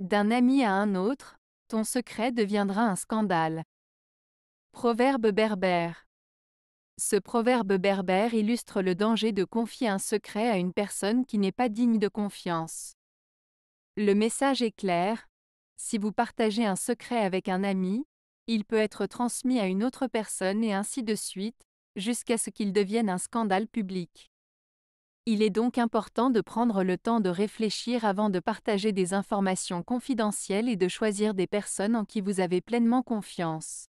D'un ami à un autre, ton secret deviendra un scandale. Proverbe berbère. Ce proverbe berbère illustre le danger de confier un secret à une personne qui n'est pas digne de confiance. Le message est clair. Si vous partagez un secret avec un ami, il peut être transmis à une autre personne et ainsi de suite, jusqu'à ce qu'il devienne un scandale public. Il est donc important de prendre le temps de réfléchir avant de partager des informations confidentielles et de choisir des personnes en qui vous avez pleinement confiance.